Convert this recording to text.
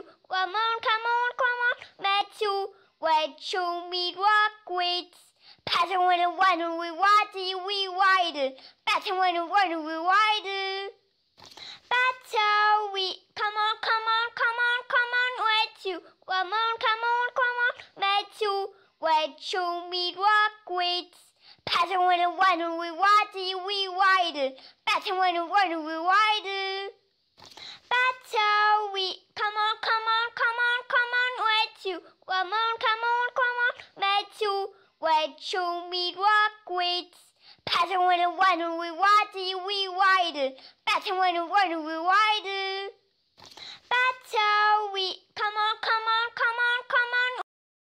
Come on, come on, come on. Let's you. Let's show me what grades. Pattern when and when we widen, we widen. Pattern when and when we widen. Better we. Come on, come on, come on, come on. Let's you. Come on, come on, come on. Let's you. Let's show me what grades. Pattern when and when we widen, we widen. Pattern when and when we widen. Come on, come on, come on. Let's you. Let's show me rock grades. Pattern when and when we widen, we widen. Pattern when and when we widen.